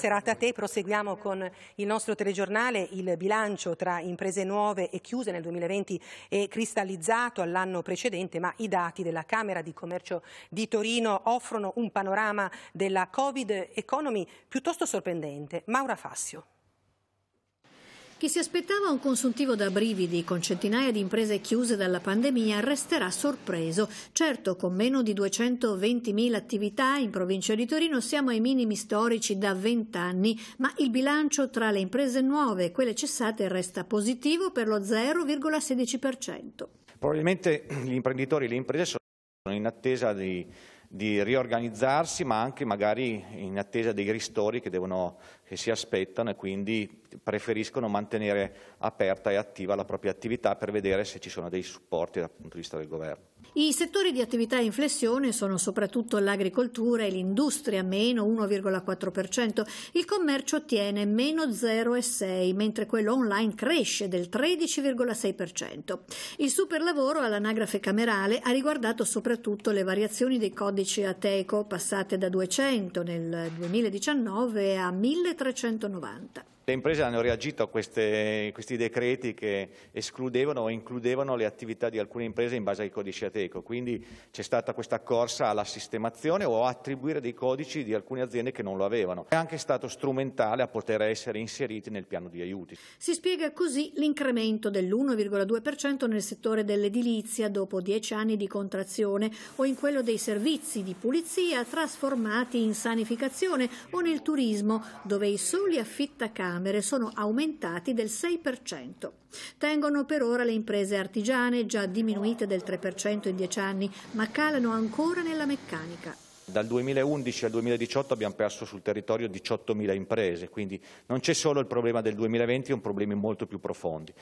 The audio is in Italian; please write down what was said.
serata a te. Proseguiamo con il nostro telegiornale, il bilancio tra imprese nuove e chiuse nel 2020 è cristallizzato all'anno precedente, ma i dati della Camera di Commercio di Torino offrono un panorama della Covid economy piuttosto sorprendente. Maura Fassio. Chi si aspettava un consuntivo da brividi con centinaia di imprese chiuse dalla pandemia resterà sorpreso. Certo, con meno di 220.000 attività in provincia di Torino siamo ai minimi storici da 20 anni, ma il bilancio tra le imprese nuove e quelle cessate resta positivo per lo 0,16%. Probabilmente gli imprenditori e le imprese sono in attesa di di riorganizzarsi ma anche magari in attesa dei ristori che, devono, che, si aspettano e quindi preferiscono mantenere aperta e attiva la propria attività per vedere se ci sono dei supporti dal punto di vista del governo. I settori di attività in flessione sono soprattutto l'agricoltura e l'industria, meno 1,4%, il commercio ottiene meno 0,6%, mentre quello online cresce del 13,6%. Il superlavoro all'anagrafe camerale ha riguardato soprattutto le variazioni dei codici codici Ateco passate da 200 nel 2019 a 1390. Le imprese hanno reagito a queste, questi decreti che escludevano o includevano le attività di alcune imprese in base ai codici Ateco, quindi c'è stata questa corsa alla sistemazione o attribuire dei codici di alcune aziende che non lo avevano. È anche stato strumentale a poter essere inseriti nel piano di aiuti. Si spiega così l'incremento dell'1,2% nel settore dell'edilizia dopo dieci anni di contrazione o in quello dei servizi di pulizia trasformati in sanificazione o nel turismo dove i soli affittacampi Camere sono aumentati del 6%. Tengono per ora le imprese artigiane, già diminuite del 3% in dieci anni, ma calano ancora nella meccanica. Dal 2011 al 2018 abbiamo perso sul territorio 18.000 imprese, quindi non c'è solo il problema del 2020, è un problema molto più profondo.